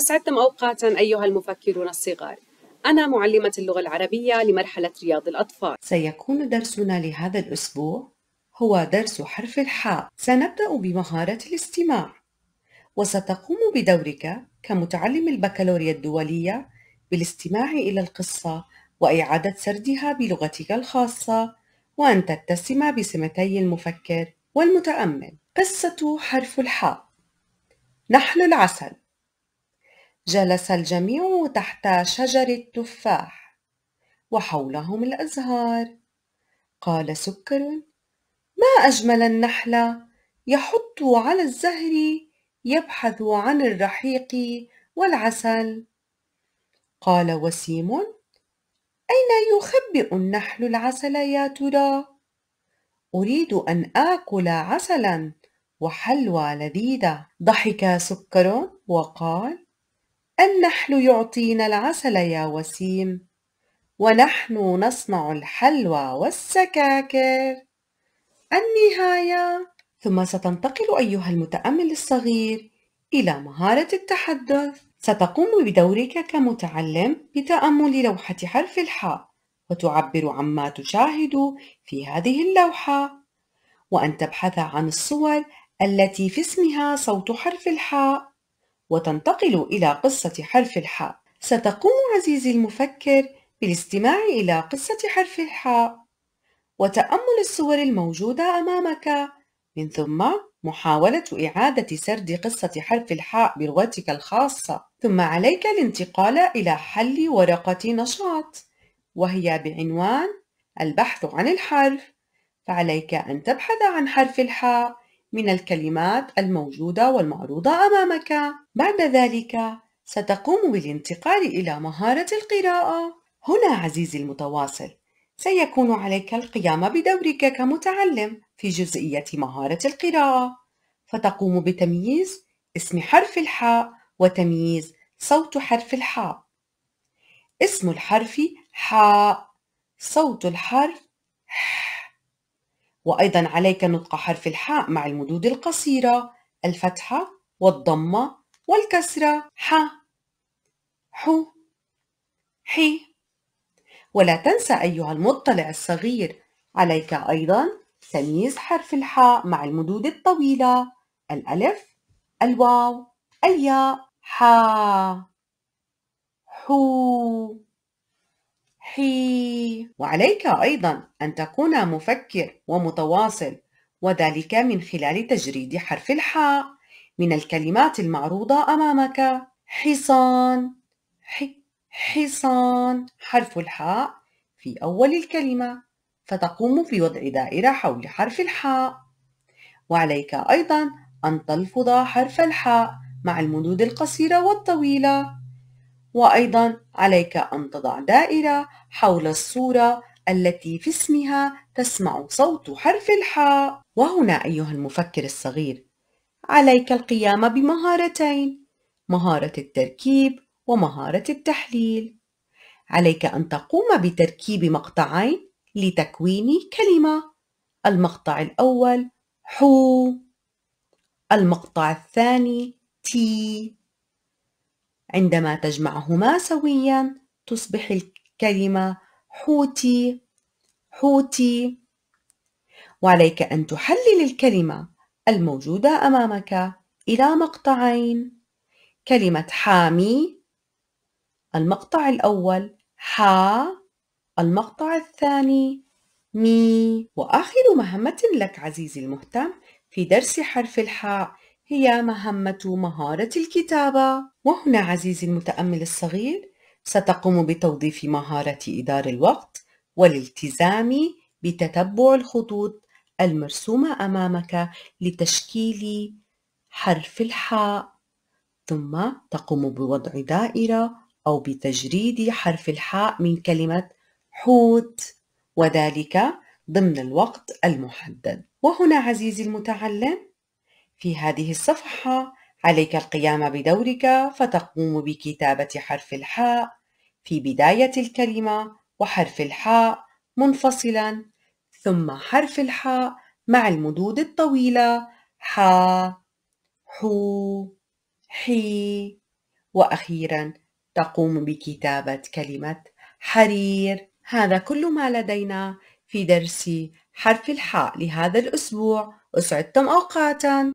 أسعدتم أوقاتا أيها المفكرون الصغار أنا معلمة اللغة العربية لمرحلة رياض الأطفال سيكون درسنا لهذا الأسبوع هو درس حرف الحاء سنبدأ بمهارة الاستماع وستقوم بدورك كمتعلم البكالوريا الدولية بالاستماع إلى القصة وإعادة سردها بلغتك الخاصة وأن تتسم بسمتي المفكر والمتأمل قصة حرف الحاء نحل العسل جلس الجميع تحت شجر التفاح وحولهم الأزهار قال سكر ما أجمل النحلة يحط على الزهر يبحث عن الرحيق والعسل قال وسيم أين يخبئ النحل العسل يا ترى؟ أريد أن آكل عسلا وحلوى لذيذة ضحك سكر وقال النحل يعطينا العسل يا وسيم ونحن نصنع الحلوى والسكاكر النهاية ثم ستنتقل أيها المتأمل الصغير إلى مهارة التحدث ستقوم بدورك كمتعلم بتأمل لوحة حرف الحاء وتعبر عما تشاهد في هذه اللوحة وأن تبحث عن الصور التي في اسمها صوت حرف الحاء وتنتقل إلى قصة حرف الحاء ستقوم عزيزي المفكر بالاستماع إلى قصة حرف الحاء وتأمل الصور الموجودة أمامك من ثم محاولة إعادة سرد قصة حرف الحاء بلغتك الخاصة ثم عليك الانتقال إلى حل ورقة نشاط وهي بعنوان البحث عن الحرف فعليك أن تبحث عن حرف الحاء من الكلمات الموجودة والمعروضة أمامك بعد ذلك ستقوم بالانتقال إلى مهارة القراءة هنا عزيزي المتواصل سيكون عليك القيام بدورك كمتعلم في جزئية مهارة القراءة فتقوم بتمييز اسم حرف الحاء وتمييز صوت حرف الحاء اسم الحرف حاء صوت الحرف ح وأيضا عليك نطق حرف الحاء مع المدود القصيرة الفتحة والضمة والكسرة ح حو حي ولا تنسى أيها المطلع الصغير عليك أيضا تمييز حرف الحاء مع المدود الطويلة الألف الواو الياء حا حو حي وعليك أيضا أن تكون مفكر ومتواصل وذلك من خلال تجريد حرف الحاء من الكلمات المعروضة أمامك حصان حي حصان حرف الحاء في أول الكلمة فتقوم بوضع دائرة حول حرف الحاء وعليك أيضا أن تلفظ حرف الحاء مع المدود القصيرة والطويلة وأيضا عليك أن تضع دائرة حول الصورة التي في اسمها تسمع صوت حرف الحاء وهنا أيها المفكر الصغير عليك القيام بمهارتين مهارة التركيب ومهارة التحليل عليك أن تقوم بتركيب مقطعين لتكوين كلمة المقطع الأول حو المقطع الثاني تي عندما تجمعهما سويا تصبح الكلمة حوتي حوتي وعليك أن تحلل الكلمة الموجودة أمامك إلى مقطعين كلمة حامي المقطع الأول حا المقطع الثاني مي وآخر مهمة لك عزيزي المهتم في درس حرف الحاء هي مهمة مهارة الكتابة وهنا عزيزي المتأمل الصغير ستقوم بتوظيف مهارة إدارة الوقت والالتزام بتتبع الخطوط المرسومة أمامك لتشكيل حرف الحاء ثم تقوم بوضع دائرة أو بتجريد حرف الحاء من كلمة حوت وذلك ضمن الوقت المحدد وهنا عزيزي المتعلم في هذه الصفحة عليك القيام بدورك فتقوم بكتابة حرف الحاء في بداية الكلمة وحرف الحاء منفصلا ثم حرف الحاء مع المدود الطويلة حا حو حي وأخيرا تقوم بكتابة كلمة حرير هذا كل ما لدينا في درس حرف الحاء لهذا الأسبوع أسعدتم أوقاتاً